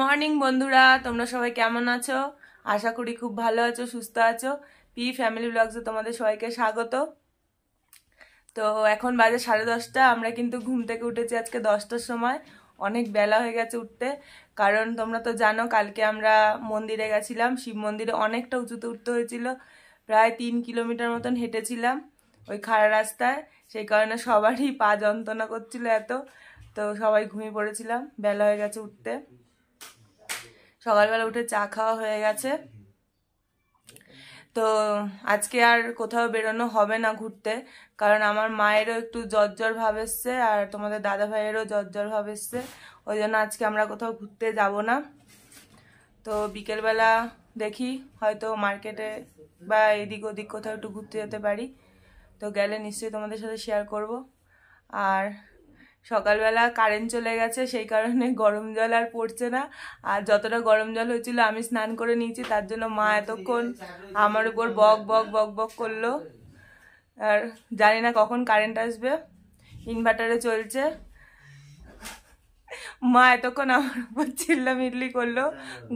morning বন্ধুরা তোমরা সবাই কেমন আছো আশা করি খুব ভালো আছো সুস্থ আছো পি ফ্যামিলি ব্লগসে তোমাদের সবাইকে স্বাগত তো এখন বাজে সাড়ে দশটা আমরা কিন্তু ঘুম থেকে উঠেছি আজকে দশটার সময় অনেক বেলা হয়ে গেছে উঠতে কারণ তোমরা তো জানো কালকে আমরা মন্দিরে গেছিলাম শিব মন্দিরে অনেকটা উঁচুতে উঠতে হয়েছিল প্রায় তিন কিলোমিটার মতন হেঁটেছিলাম ওই খাড়া রাস্তায় সেই কারণে সবারই পা যন্ত্রণা করছিল এত তো সবাই ঘুমিয়ে পড়েছিলাম বেলা হয়ে গেছে উঠতে সকালবেলা উঠে চা খাওয়া হয়ে গেছে তো আজকে আর কোথাও বেরোনো হবে না ঘুরতে কারণ আমার মায়েরও একটু জ্বর ভাব এসছে আর তোমাদের দাদা ভাইয়েরও জ্বর ভাব এসছে ওই জন্য আজকে আমরা কোথাও ঘুরতে যাব না তো বিকেলবেলা দেখি হয়তো মার্কেটে বা এদিক ওদিক কোথাও একটু ঘুরতে যেতে পারি তো গেলে নিশ্চয়ই তোমাদের সাথে শেয়ার করব আর সকালবেলা কারেন্ট চলে গেছে সেই কারণে গরম জল আর পড়ছে না আর যতটা গরম জল হয়েছিল আমি স্নান করে নিয়েছি তার জন্য মা আচ্ছা, এতক্ষণ আমার উপর বক বক বক বক করলো আর জানি না কখন কারেন্ট আসবে ইনভার্টারে চলছে মা এতক্ষণ আমার উপর চিল্লামিল্লি করলো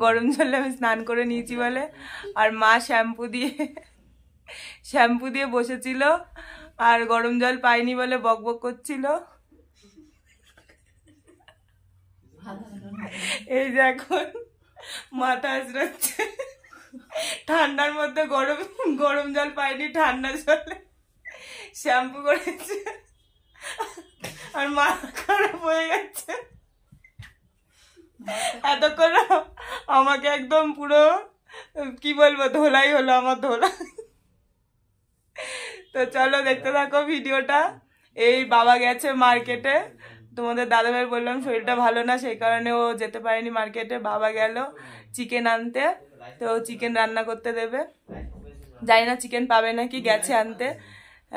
গরম জলে আমি স্নান করে নিয়েছি বলে আর মা শ্যাম্পু দিয়ে শ্যাম্পু দিয়ে বসেছিল আর গরম জল পাইনি বলে বক বক করছিল এই যে এখন মাথা আসরাচ্ছে ঠান্ডার মধ্যে গরম গরম জল পাইনি ঠান্ডা জলে শ্যাম্পু করেছে আর মা খারাপ হয়ে গেছে এতক্ষণ আমাকে একদম পুরো কি বলবো ধোলাই হলো আমার ধোলা তো চলো দেখতে থাকো ভিডিওটা এই বাবা গেছে মার্কেটে তোমাদের দাদাভাই বললাম শরীরটা ভালো না সেই কারণে ও যেতে পারেনি মার্কেটে বাবা গেল চিকেন আনতে তো চিকেন রান্না করতে দেবে জানি না চিকেন পাবে নাকি গেছে আনতে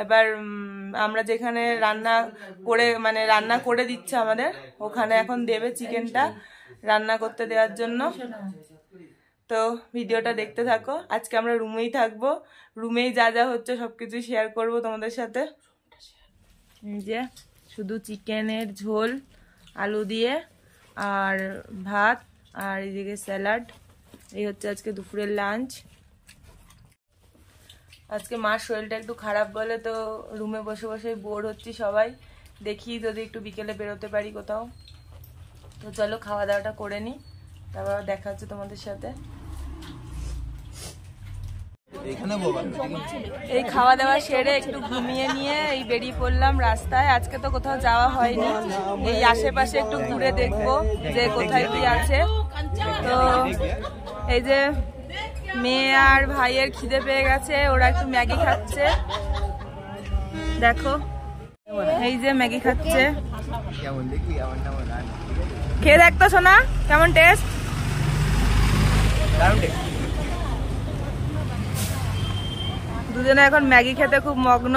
এবার আমরা যেখানে রান্না করে মানে রান্না করে দিচ্ছে আমাদের ওখানে এখন দেবে চিকেনটা রান্না করতে দেওয়ার জন্য তো ভিডিওটা দেখতে থাকো আজকে আমরা রুমেই থাকবো রুমেই যা যা হচ্ছে সব কিছুই শেয়ার করব তোমাদের সাথে যে শুধু চিকেনের ঝোল আলু দিয়ে আর ভাত আর এদিকে স্যালাড এই হচ্ছে আজকে দুপুরের লাঞ্চ আজকে মার শরীরটা একটু খারাপ বলে তো রুমে বসে বসে বোর হচ্ছি সবাই দেখি যদি একটু বিকেলে বেরোতে পারি কোথাও তো চলো খাওয়া দাওয়াটা করে নিই তারপর দেখা হচ্ছে তোমাদের সাথে এই খাওয়া দাওয়া সেরে একটু ঘুমিয়ে নিয়ে এই বেরিয়ে পড়লাম রাস্তায় আজকে তো কোথাও যাওয়া হয়নি এই আশেপাশে একটু ঘুরে দেখবো যে কোথায় কি আছে তো এই যে মেয়ে আর ভাইয়ের খিদে পেয়ে গেছে ওরা একটু ম্যাগি খাচ্ছে দেখো এই যে ম্যাগি খাচ্ছে খেয়ে দেখতো সোনা কেমন টেস্ট টেস্ট দুজনে এখন ম্যাগি খেতে খুব মগ্ন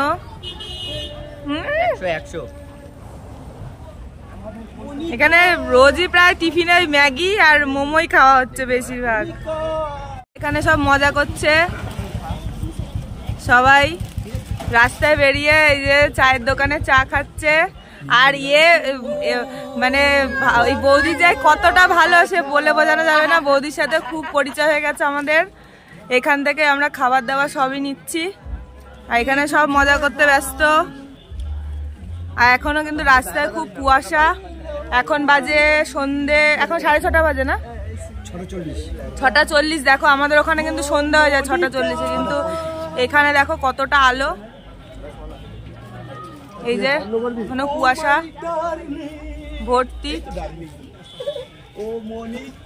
এখানে রোজই প্রায় টিফিনে ম্যাগি আর মোমোই খাওয়া হচ্ছে বেশিরভাগ এখানে সব মজা করছে সবাই রাস্তায় বেরিয়ে এই যে চায়ের দোকানে চা খাচ্ছে আর ইয়ে মানে ওই বৌদি যায় কতটা ভালো সে বলে বোঝানো যাবে না বৌদির সাথে খুব পরিচয় হয়ে গেছে আমাদের এখান থেকে আমরা খাবার দাবার সবই নিচ্ছি আর এখানে সব মজা করতে ব্যস্ত আর এখনও কিন্তু রাস্তায় খুব কুয়াশা এখন বাজে সন্ধে এখন সাড়ে ছটা বাজে না ছটা চল্লিশ দেখো আমাদের ওখানে কিন্তু সন্ধ্যা হয়ে যায় ছটা চল্লিশে কিন্তু এখানে দেখো কতটা আলো এই যে ওখানে কুয়াশা ভর্তি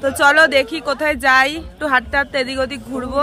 তো চলো দেখি কোথায় যাই একটু হাঁটতে হাঁটতে এদিক ওদিক ঘুরবো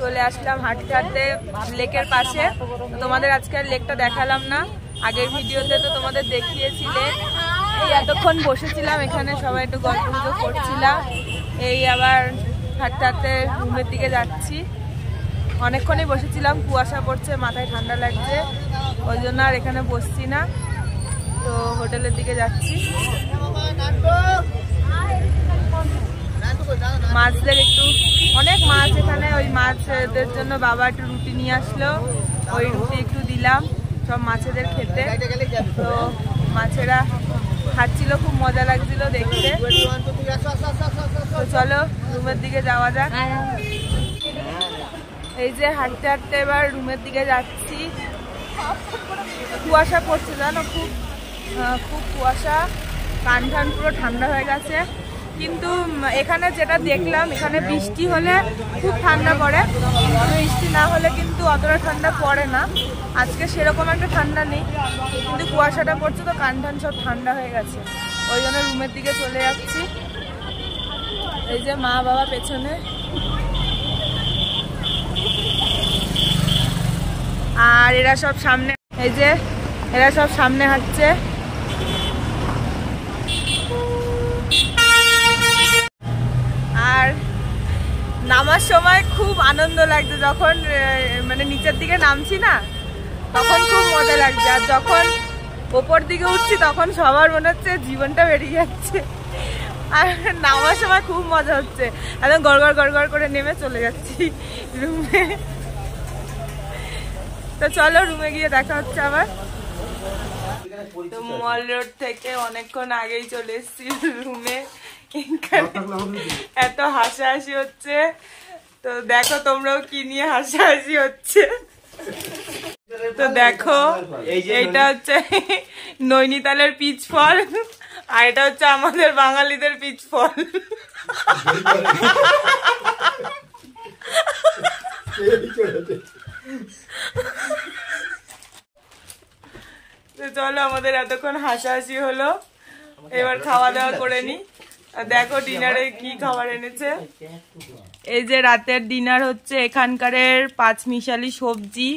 চলে আসলাম হাঁটতে হাঁটতে লেকের পাশে তোমাদের আজকে আর লেকটা দেখালাম না আগের ভিডিওতে তো তোমাদের দেখিয়েছিলে এই এতক্ষণ বসেছিলাম এখানে সবাই একটু গল্প গুজব করছিলাম এই আবার হাঁটতে হাঁটতে রুমের দিকে যাচ্ছি অনেকক্ষণই বসেছিলাম কুয়াশা পড়ছে মাথায় ঠান্ডা লাগছে ওই জন্য আর এখানে বসছি না তো হোটেলের দিকে যাচ্ছি মাছদের একটু অনেক মাছ এখানে ওই মাছদের জন্য বাবা একটু রুটি নিয়ে আসলো ওই রুটি একটু দিলাম সব মাছেদের খেতে তো মাছেরা খাচ্ছিল খুব মজা লাগছিল দেখতে তো চলো রুমের দিকে যাওয়া যাক এই যে হাঁটতে হাঁটতে এবার রুমের দিকে যাচ্ছি কুয়াশা পড়ছে জানো খুব খুব কুয়াশা কান ঠান পুরো ঠান্ডা হয়ে গেছে কিন্তু এখানে যেটা দেখলাম এখানে বৃষ্টি হলে খুব ঠান্ডা পড়ে বৃষ্টি না হলে কিন্তু অতটা ঠান্ডা পড়ে না আজকে সেরকম একটা ঠান্ডা নেই কিন্তু কুয়াশাটা পড়ছে তো কান ঠান সব ঠান্ডা হয়ে গেছে ওই জন্য রুমের দিকে চলে যাচ্ছি এই যে মা বাবা পেছনে আর এরা সব সামনে এই যে এরা সব সামনে হাঁটছে নামার সময় খুব আনন্দ লাগতো যখন মানে নিচের দিকে নামছি না তখন খুব মজা লাগছে আর যখন ওপর দিকে উঠছি তখন সবার মনে হচ্ছে জীবনটা বেরিয়ে যাচ্ছে আর নামার সময় খুব মজা হচ্ছে একদম গড়গড় গড়গড় করে নেমে চলে যাচ্ছি রুমে তো চলো রুমে গিয়ে দেখা হচ্ছে আবার তো মল রোড থেকে অনেকক্ষণ আগেই চলে এসছি রুমে এত হাসাহাসি হচ্ছে তো দেখো তোমরাও কি নিয়ে হাসাহাসি হচ্ছে তো দেখো এইটা হচ্ছে নৈনিতালের পিচ ফল আর এটা হচ্ছে আমাদের বাঙালিদের পিচ ফল চলো আমাদের এতক্ষণ হাসাহাসি হলো এবার খাওয়া দাওয়া করে নিই দেখো ডিনারে কি খাবার এনেছে এই যে রাতের ডিনার হচ্ছে এখানকারের পাঁচ মিশালি সবজি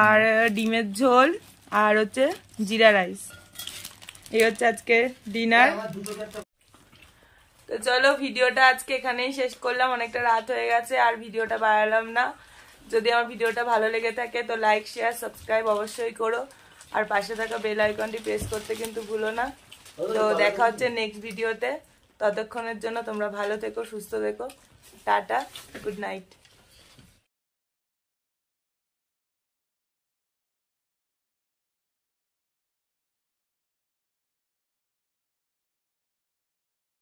আর ডিমের ঝোল আর হচ্ছে জিরা রাইস এই হচ্ছে আজকে ডিনার তো চলো ভিডিওটা আজকে এখানেই শেষ করলাম অনেকটা রাত হয়ে গেছে আর ভিডিওটা বাড়ালাম না যদি আমার ভিডিওটা ভালো লেগে থাকে তো লাইক শেয়ার সাবস্ক্রাইব অবশ্যই করো আর পাশে থাকা বেল আইকনটি প্রেস করতে কিন্তু ভুলো না তো দেখা হচ্ছে নেক্সট ভিডিওতে ততক্ষণের জন্য তোমরা ভালো থেকো সুস্থ থেকো টাটা গুড নাইট